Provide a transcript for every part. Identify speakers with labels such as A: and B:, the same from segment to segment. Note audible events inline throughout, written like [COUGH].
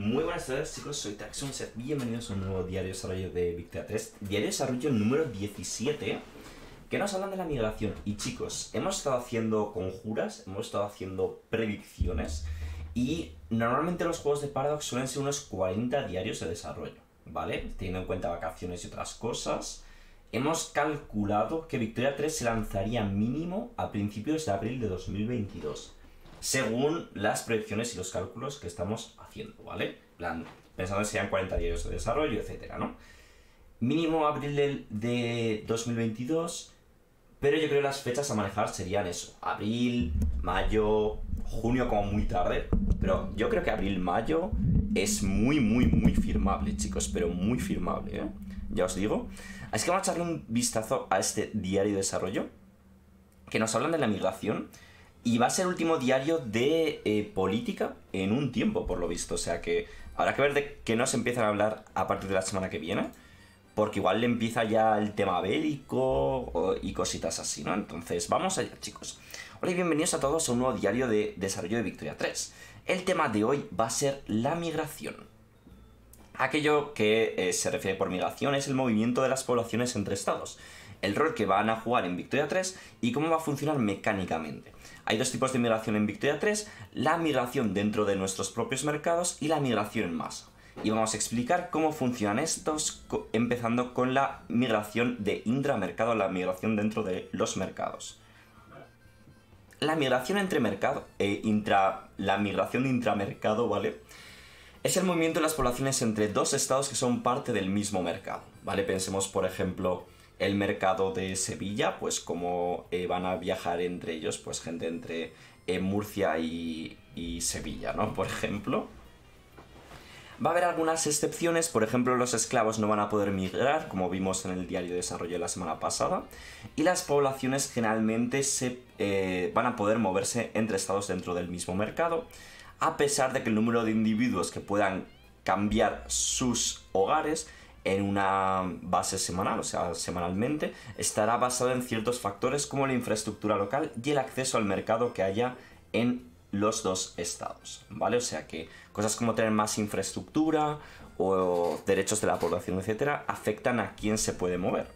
A: Muy buenas tardes chicos, soy Taxon, bienvenidos a un nuevo diario de desarrollo de Victoria 3 Diario de desarrollo número 17, que nos hablan de la migración. Y chicos, hemos estado haciendo conjuras, hemos estado haciendo predicciones, y normalmente los juegos de Paradox suelen ser unos 40 diarios de desarrollo, ¿vale? Teniendo en cuenta vacaciones y otras cosas, hemos calculado que Victoria 3 se lanzaría mínimo a principios de abril de 2022 según las proyecciones y los cálculos que estamos haciendo, ¿vale? Plan, pensando que serían sean 40 días de desarrollo, etcétera, ¿no? Mínimo abril de 2022, pero yo creo que las fechas a manejar serían eso, abril, mayo, junio como muy tarde, pero yo creo que abril, mayo es muy, muy, muy firmable, chicos, pero muy firmable, ¿eh? Ya os digo. Así que vamos a echarle un vistazo a este diario de desarrollo, que nos hablan de la migración, y va a ser el último diario de eh, política en un tiempo, por lo visto. O sea que habrá que ver de qué nos empiezan a hablar a partir de la semana que viene. Porque igual le empieza ya el tema bélico y cositas así, ¿no? Entonces, vamos allá, chicos. Hola y bienvenidos a todos a un nuevo diario de desarrollo de Victoria 3. El tema de hoy va a ser la migración. Aquello que eh, se refiere por migración es el movimiento de las poblaciones entre estados, el rol que van a jugar en Victoria 3 y cómo va a funcionar mecánicamente. Hay dos tipos de migración en Victoria 3, la migración dentro de nuestros propios mercados y la migración en masa. Y vamos a explicar cómo funcionan estos, empezando con la migración de intramercado, la migración dentro de los mercados. La migración entre mercado, eh, intra, la migración de intramercado, ¿vale? Es el movimiento de las poblaciones entre dos estados que son parte del mismo mercado, ¿vale? Pensemos, por ejemplo, el mercado de Sevilla, pues como eh, van a viajar entre ellos, pues gente entre eh, Murcia y, Sevilla, ¿no? Por ejemplo. Va a haber algunas excepciones, por ejemplo, los esclavos no van a poder migrar, como vimos en el diario de desarrollo de la semana pasada, y las poblaciones generalmente se, eh, van a poder moverse entre estados dentro del mismo mercado, a pesar de que el número de individuos que puedan cambiar sus hogares en una base semanal, o sea, semanalmente, estará basado en ciertos factores como la infraestructura local y el acceso al mercado que haya en los dos estados, ¿vale? O sea que cosas como tener más infraestructura o derechos de la población, etcétera, afectan a quién se puede mover.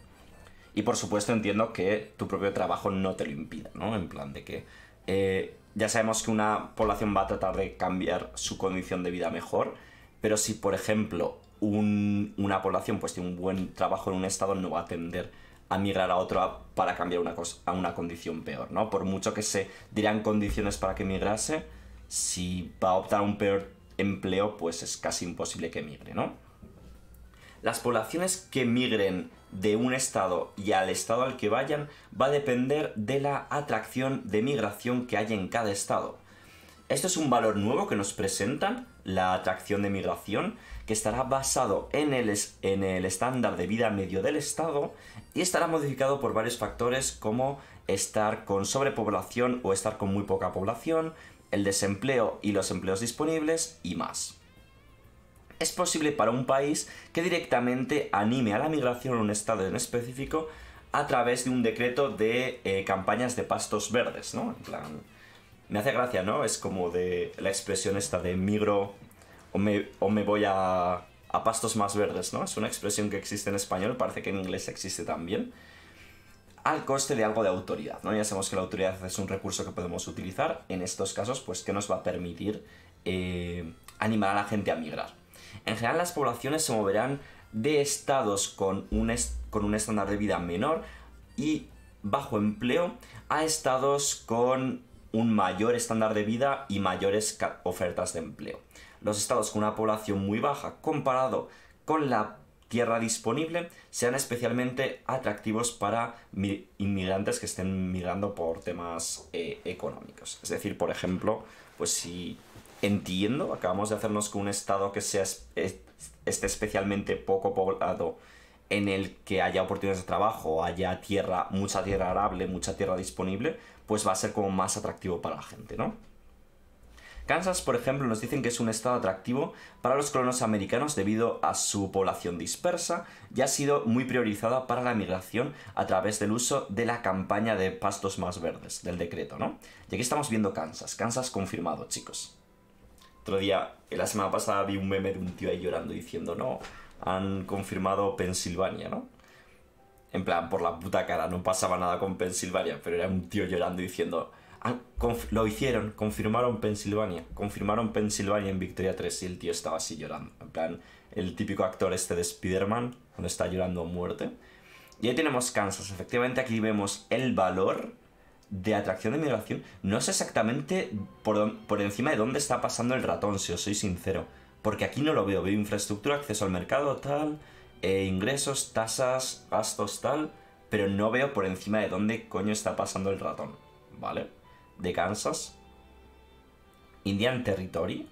A: Y por supuesto entiendo que tu propio trabajo no te lo impida, ¿no? En plan de que eh, ya sabemos que una población va a tratar de cambiar su condición de vida mejor, pero si por ejemplo una población pues tiene un buen trabajo en un estado no va a tender a migrar a otro para cambiar una cosa, a una condición peor, ¿no? Por mucho que se dirán condiciones para que migrase, si va a optar a un peor empleo, pues es casi imposible que migre, ¿no? Las poblaciones que migren de un estado y al estado al que vayan va a depender de la atracción de migración que hay en cada estado. Esto es un valor nuevo que nos presentan, la atracción de migración, que estará basado en el, en el estándar de vida medio del Estado y estará modificado por varios factores como estar con sobrepoblación o estar con muy poca población, el desempleo y los empleos disponibles y más. Es posible para un país que directamente anime a la migración a un estado en específico a través de un decreto de eh, campañas de pastos verdes, ¿no? me hace gracia, ¿no? Es como de la expresión esta de migro o me, voy a, pastos más verdes, ¿no? Es una expresión que existe en español, parece que en inglés existe también, al coste de algo de autoridad, ¿no? Ya sabemos que la autoridad es un recurso que podemos utilizar, en estos casos, pues que nos va a permitir eh, animar a la gente a migrar. En general las poblaciones se moverán de estados con un, con un estándar de vida menor y bajo empleo a estados con un mayor estándar de vida y mayores ofertas de empleo los estados con una población muy baja comparado con la tierra disponible sean especialmente atractivos para inmigrantes que estén migrando por temas eh, económicos. Es decir, por ejemplo, pues si entiendo, acabamos de hacernos con un estado que sea, esté especialmente poco poblado en el que haya oportunidades de trabajo, haya tierra, mucha tierra arable, mucha tierra disponible, pues va a ser como más atractivo para la gente, ¿no? Kansas, por ejemplo, nos dicen que es un estado atractivo para los colonos americanos debido a su población dispersa y ha sido muy priorizada para la migración a través del uso de la campaña de pastos más verdes, del decreto, ¿no? Y aquí estamos viendo Kansas, Kansas confirmado, chicos. Otro día, la semana pasada vi un meme de un tío ahí llorando diciendo, no, han confirmado Pensilvania, ¿no? En plan, por la puta cara, no pasaba nada con Pensilvania, pero era un tío llorando diciendo, Ah, lo hicieron, confirmaron Pensilvania, confirmaron Pensilvania en Victoria 3 y el tío estaba así llorando. En plan, el típico actor este de Spider-Man, donde está llorando a muerte. Y ahí tenemos Kansas. Efectivamente, aquí vemos el valor de atracción de migración. No sé exactamente por, encima de dónde está pasando el ratón, si os soy sincero. Porque aquí no lo veo. Veo infraestructura, acceso al mercado, tal, eh, ingresos, tasas, gastos, tal. Pero no veo por encima de dónde coño está pasando el ratón. ¿Vale? de Kansas. Indian Territory.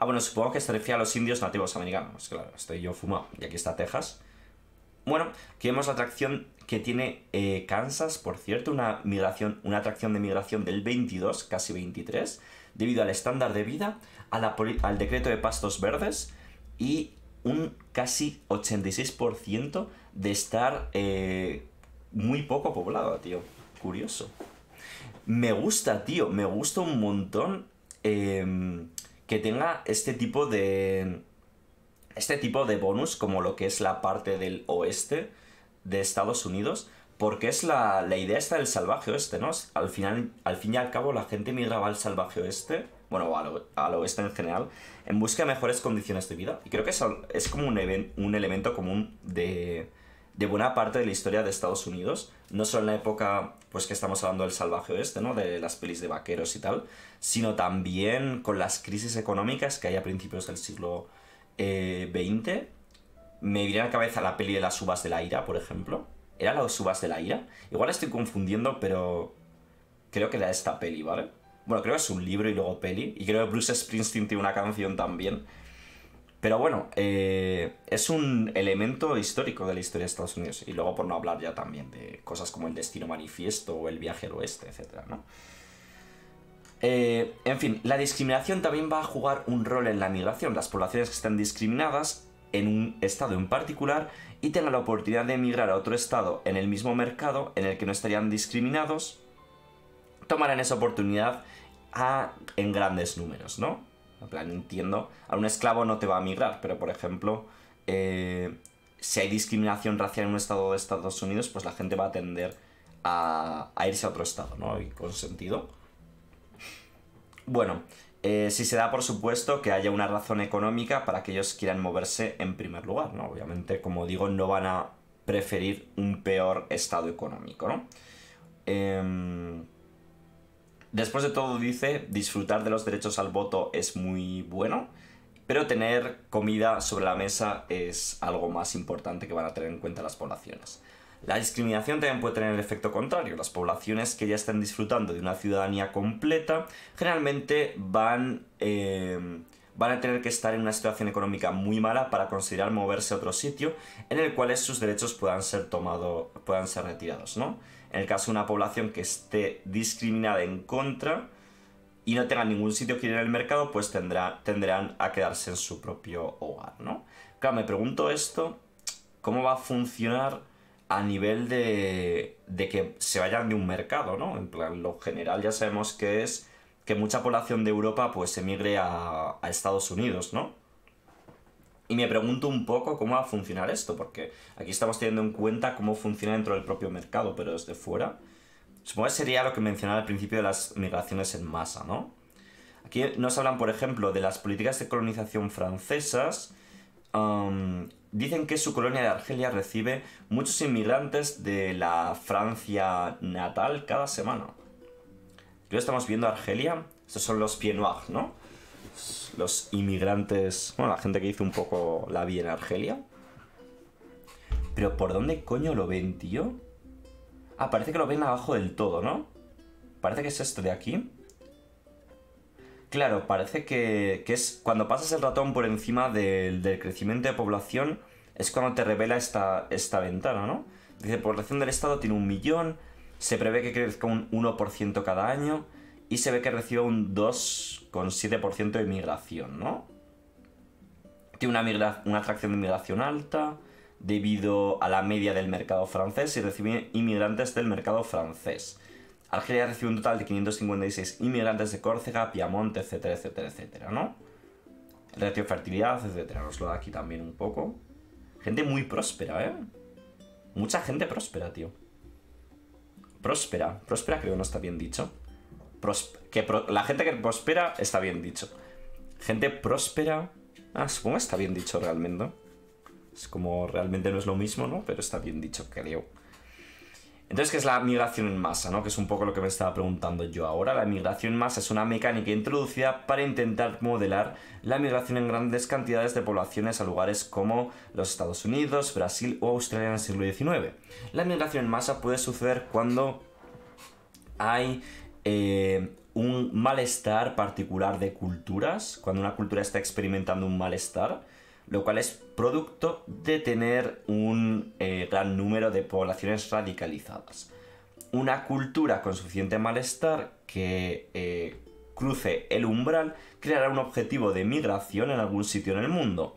A: Ah, bueno, supongo que se refiere a los indios nativos americanos. Claro, estoy yo fumado. Y aquí está Texas. Bueno, aquí vemos la atracción que tiene eh, Kansas, por cierto, una migración, una atracción de migración del 22, casi 23, debido al estándar de vida, al decreto de pastos verdes y un casi 86% de estar eh, muy poco poblado, tío. Curioso. Me gusta, tío, me gusta un montón em, que tenga este tipo de... Este tipo de bonus, como lo que es la parte del oeste de Estados Unidos, porque es la, la idea esta del salvaje oeste, ¿no? Al, final, al fin y al cabo la gente migraba al salvaje oeste, bueno, al, al oeste en general, en busca de mejores condiciones de vida. Y creo que es, es como un, un elemento común de, de buena parte de la historia de Estados Unidos, no solo en la época pues que estamos hablando del salvaje oeste, ¿no? de las pelis de vaqueros y tal, sino también con las crisis económicas que hay a principios del siglo XX. Eh, me viene a la cabeza la peli de las uvas de la ira, por ejemplo. ¿Era las uvas de la ira? Igual estoy confundiendo, pero creo que era esta peli, ¿vale? Bueno, creo que es un libro y luego peli. Y creo que Bruce Springsteen tiene una canción también pero bueno, eh, es un elemento histórico de la historia de Estados Unidos. Y luego por no hablar ya también de cosas como el destino manifiesto o el viaje al oeste, etc. Eh, en fin, la discriminación también va a jugar un rol en la migración. Las poblaciones que están discriminadas en un estado en particular y tengan la oportunidad de emigrar a otro estado en el mismo mercado en el que no estarían discriminados, tomarán esa oportunidad en grandes números, ¿no? En plan, entiendo. A un esclavo no te va a migrar, pero por ejemplo, eh, si hay discriminación racial en un estado de Estados Unidos, pues la gente va a tender a, irse a otro estado, ¿no? Y con sentido. Bueno, eh, si se da por supuesto que haya una razón económica para que ellos quieran moverse en primer lugar, ¿no? Obviamente, como digo, no van a preferir un peor estado económico, ¿no? Eh, Después de todo dice, disfrutar de los derechos al voto es muy bueno, pero tener comida sobre la mesa es algo más importante que van a tener en cuenta las poblaciones. La discriminación también puede tener el efecto contrario. Las poblaciones que ya están disfrutando de una ciudadanía completa generalmente van, eh, a tener que estar en una situación económica muy mala para considerar moverse a otro sitio en el cual sus derechos puedan ser, puedan ser retirados, ¿no? en el caso de una población que esté discriminada en contra y no tenga ningún sitio que ir en el mercado, pues tendrá, tendrán a quedarse en su propio hogar, ¿no? Claro, me pregunto esto, ¿cómo va a funcionar a nivel de, de que se vayan de un mercado, ¿no? En plan, lo general ya sabemos que es que mucha población de Europa pues emigre a, a Estados Unidos, ¿no? Y me pregunto un poco cómo va a funcionar esto, porque aquí estamos teniendo en cuenta cómo funciona dentro del propio mercado, pero desde fuera. Supongo que sería lo que mencionaba al principio de las migraciones en masa, ¿no? Aquí nos hablan, por ejemplo, de las políticas de colonización francesas. dicen que su colonia de Argelia recibe muchos inmigrantes de la Francia natal cada semana. Yo estamos viendo Argelia. Estos son los Pieds Noirs, ¿no? los, inmigrantes, bueno, la gente que hizo un poco la vida en Argelia. Pero ¿por dónde coño lo ven, tío? Ah, parece que lo ven abajo del todo, ¿no? Parece que es esto de aquí. Claro, parece que, es cuando pasas el ratón por encima del, del crecimiento de población, es cuando te revela esta, esta ventana, ¿no? Dice, población del Estado tiene un millón, se prevé que crezca un 1% cada año, y se ve que recibe un 2,7% de migración, ¿no? Tiene una, una atracción de migración alta debido a la media del mercado francés y recibe inmigrantes del mercado francés. Argelia recibe un total de 556 inmigrantes de Córcega, Piamonte, etcétera, etcétera, etcétera, ¿no? El fertilidad, etcétera, nos lo da aquí también un poco. Gente muy próspera, ¿eh? Mucha gente próspera, tío. Próspera, próspera creo que no está bien dicho que la gente que prospera está bien dicho. Gente próspera. Ah, supongo que está bien dicho realmente. Es como realmente no es lo mismo, ¿no? Pero está bien dicho, creo. Entonces, ¿qué es la migración en masa? ¿no? Que es un poco lo que me estaba preguntando yo ahora. La migración en masa es una mecánica introducida para intentar modelar la migración en grandes cantidades de poblaciones a lugares como los Estados Unidos, Brasil o Australia en el siglo XIX. La migración en masa puede suceder cuando hay eh, un malestar particular de culturas, cuando una cultura está experimentando un malestar, lo cual es producto de tener un eh, gran número de poblaciones radicalizadas. Una cultura con suficiente malestar que eh, cruce el umbral creará un objetivo de migración en algún sitio en el mundo,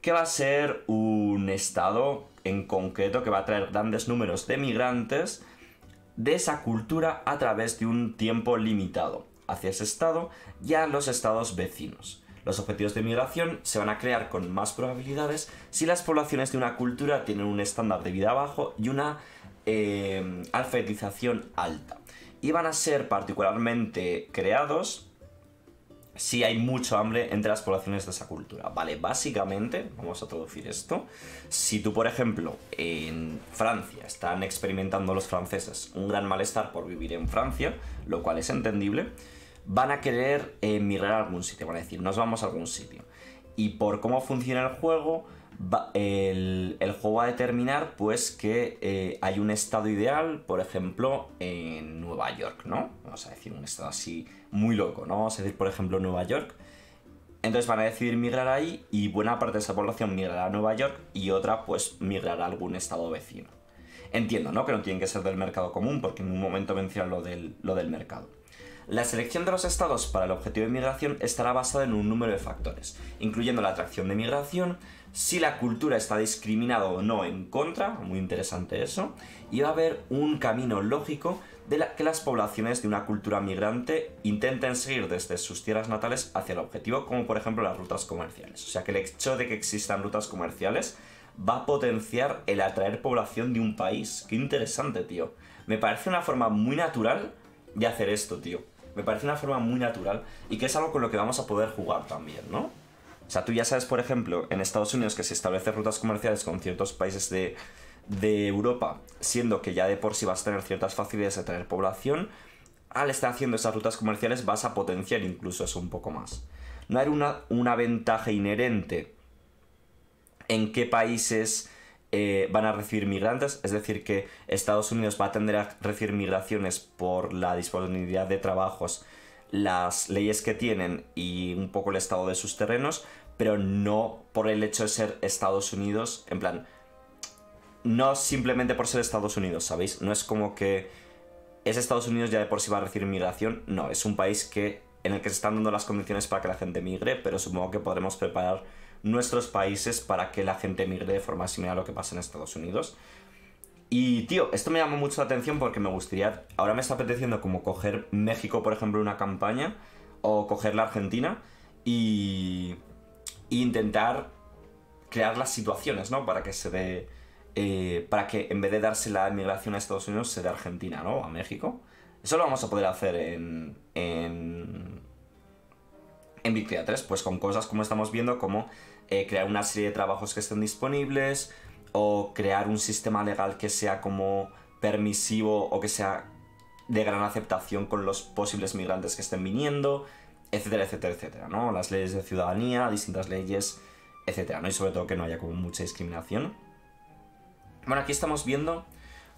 A: que va a ser un estado en concreto que va a traer grandes números de migrantes de esa cultura a través de un tiempo limitado hacia ese estado y a los estados vecinos. Los objetivos de migración se van a crear con más probabilidades si las poblaciones de una cultura tienen un estándar de vida bajo y una eh, alfabetización alta. Y van a ser particularmente creados si hay mucho hambre entre las poblaciones de esa cultura. Vale, básicamente, vamos a traducir esto, si tú, por ejemplo, en Francia están experimentando los franceses un gran malestar por vivir en Francia, lo cual es entendible, van a querer emigrar eh, a algún sitio, van a decir, nos vamos a algún sitio. Y por cómo funciona el juego, el, juego va a determinar pues que eh, hay un estado ideal, por ejemplo, en Nueva York, ¿no? Vamos a decir un estado así muy loco, ¿no? Vamos a decir, por ejemplo, Nueva York. Entonces van a decidir migrar ahí y buena parte de esa población migrará a Nueva York y otra pues migrará a algún estado vecino. Entiendo, ¿no? Que no tienen que ser del mercado común porque en un momento mencionan lo lo del mercado. La selección de los estados para el objetivo de migración estará basada en un número de factores, incluyendo la atracción de migración, si la cultura está discriminada o no en contra, muy interesante eso, y va a haber un camino lógico de la que las poblaciones de una cultura migrante intenten seguir desde sus tierras natales hacia el objetivo, como por ejemplo las rutas comerciales. O sea que el hecho de que existan rutas comerciales va a potenciar el atraer población de un país. Qué interesante, tío. Me parece una forma muy natural de hacer esto, tío. Me parece una forma muy natural y que es algo con lo que vamos a poder jugar también, ¿no? O sea, tú ya sabes, por ejemplo, en Estados Unidos que se establecen rutas comerciales con ciertos países de, Europa, siendo que ya de por sí vas a tener ciertas facilidades de tener población, al estar haciendo esas rutas comerciales vas a potenciar incluso eso un poco más. No hay una, una ventaja inherente en qué países eh, van a recibir migrantes, es decir, que Estados Unidos va a tender a recibir migraciones por la disponibilidad de trabajos, las leyes que tienen y un poco el estado de sus terrenos, pero no por el hecho de ser Estados Unidos, en plan, no simplemente por ser Estados Unidos, ¿sabéis? No es como que es Estados Unidos ya de por sí va a recibir migración, no, es un país que en el que se están dando las condiciones para que la gente migre, pero supongo que podremos preparar nuestros países para que la gente emigre de forma similar a lo que pasa en Estados Unidos. Y tío, esto me llamó mucho la atención porque me gustaría, ahora me está apeteciendo como coger México, por ejemplo, una campaña, o coger la Argentina y, e intentar crear las situaciones, ¿no? Para que se dé, eh, para que en vez de darse la emigración a Estados Unidos, se dé a Argentina, ¿no? A México. Eso lo vamos a poder hacer en, en, en victoria 3, pues con cosas como estamos viendo, como eh, crear una serie de trabajos que estén disponibles o crear un sistema legal que sea como permisivo o que sea de gran aceptación con los posibles migrantes que estén viniendo, etcétera, etcétera, etcétera, ¿no? Las leyes de ciudadanía, distintas leyes, etcétera, Y sobre todo que no haya como mucha discriminación. Bueno, aquí estamos viendo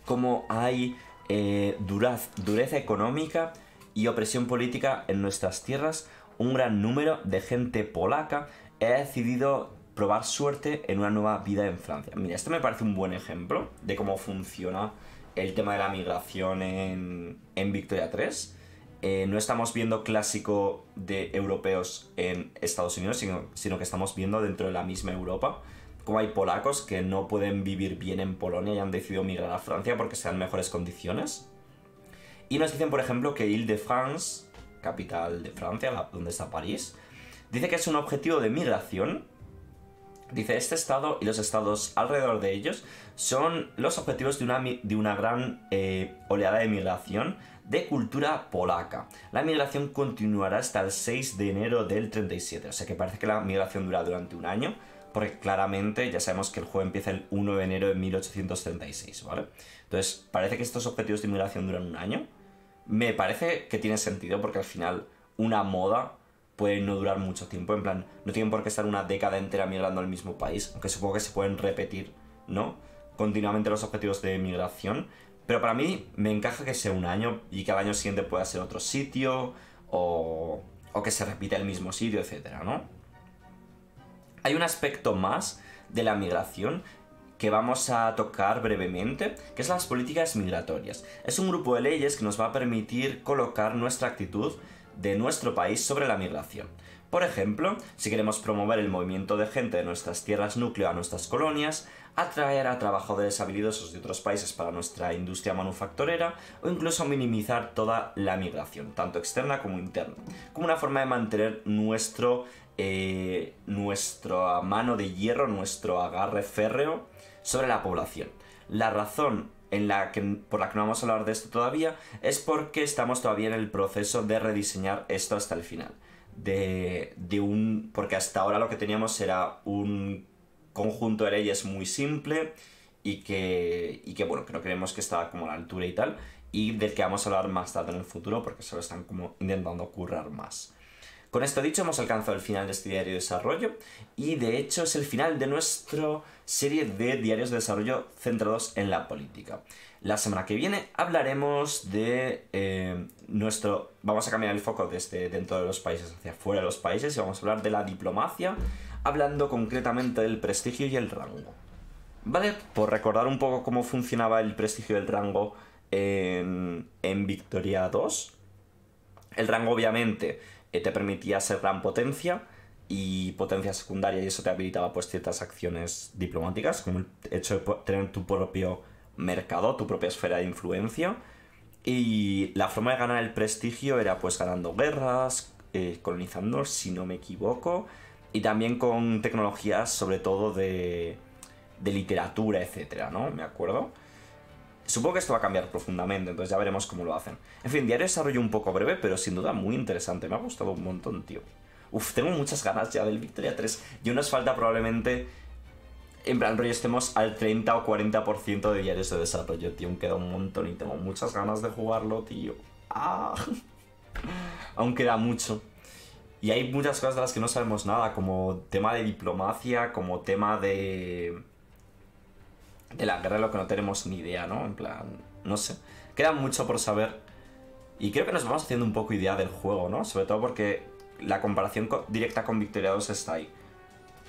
A: cómo hay eh, dureza económica y opresión política en nuestras tierras. Un gran número de gente polaca he decidido probar suerte en una nueva vida en Francia. Mira, esto me parece un buen ejemplo de cómo funciona el tema de la migración en, en Victoria 3. Eh, no estamos viendo clásico de europeos en Estados Unidos, sino, que estamos viendo dentro de la misma Europa. Como hay polacos que no pueden vivir bien en Polonia y han decidido migrar a Francia porque sean mejores condiciones. Y nos dicen, por ejemplo, que Ile-de-France, capital de Francia, donde está París, Dice que es un objetivo de migración. Dice, este estado y los estados alrededor de ellos son los objetivos de una, de una gran eh, oleada de migración de cultura polaca. La migración continuará hasta el 6 de enero del 37, o sea que parece que la migración dura durante un año, porque claramente ya sabemos que el juego empieza el 1 de enero de 1836, ¿vale? Entonces, parece que estos objetivos de migración duran un año. Me parece que tiene sentido porque al final una moda puede no durar mucho tiempo, en plan, no tienen por qué estar una década entera migrando al mismo país, aunque supongo que se pueden repetir, ¿no? Continuamente los objetivos de migración, pero para mí me encaja que sea un año y que al año siguiente pueda ser otro sitio o, que se repita el mismo sitio, etcétera, ¿no? Hay un aspecto más de la migración que vamos a tocar brevemente, que es las políticas migratorias. Es un grupo de leyes que nos va a permitir colocar nuestra actitud de nuestro país sobre la migración. Por ejemplo, si queremos promover el movimiento de gente de nuestras tierras núcleo a nuestras colonias, atraer a trabajadores habilidosos de otros países para nuestra industria manufacturera o incluso minimizar toda la migración, tanto externa como interna, como una forma de mantener nuestro, eh, nuestra mano de hierro, nuestro agarre férreo sobre la población. La razón en la por la que no vamos a hablar de esto todavía, es porque estamos todavía en el proceso de rediseñar esto hasta el final. De, un. Porque hasta ahora lo que teníamos era un conjunto de leyes muy simple y que, y que bueno, que no creemos que estaba como a la altura y tal, y del que vamos a hablar más tarde en el futuro porque se lo están como intentando currar más. Con esto dicho, hemos alcanzado el final de este diario de desarrollo y de hecho es el final de nuestra serie de diarios de desarrollo centrados en la política. La semana que viene hablaremos de eh, nuestro... Vamos a cambiar el foco desde dentro de los países hacia fuera de los países y vamos a hablar de la diplomacia, hablando concretamente del prestigio y el rango. ¿Vale? Por recordar un poco cómo funcionaba el prestigio y el rango en, en Victoria 2. El rango obviamente eh, te permitía ser gran potencia y potencia secundaria y eso te habilitaba pues ciertas acciones diplomáticas, como el hecho de tener tu propio mercado, tu propia esfera de influencia. Y la forma de ganar el prestigio era pues ganando guerras, eh, colonizando, si no me equivoco, y también con tecnologías sobre todo de, de literatura, etcétera, ¿no? ¿Me acuerdo? Supongo que esto va a cambiar profundamente, entonces ya veremos cómo lo hacen. En fin, diario de desarrollo un poco breve, pero sin duda muy interesante. Me ha gustado un montón, tío. Uf, tengo muchas ganas ya del Victoria 3. Y nos falta probablemente en plan rollo estemos al 30 o 40% de diarios de desarrollo, tío. Aún queda un montón y tengo muchas ganas de jugarlo, tío. Ah. [LAUGHS] Aún queda mucho. Y hay muchas cosas de las que no sabemos nada, como tema de diplomacia, como tema de de la guerra lo que no tenemos ni idea, ¿no? En plan, no sé. Queda mucho por saber. Y creo que nos vamos haciendo un poco idea del juego, ¿no? Sobre todo porque la comparación directa con Victoria 2 está ahí.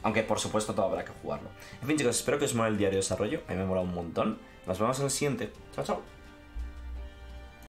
A: Aunque por supuesto todo habrá que jugarlo. En fin chicos, espero que os mueva el diario de desarrollo. A mí me molado un montón. Nos vemos en el siguiente. Chao, chao.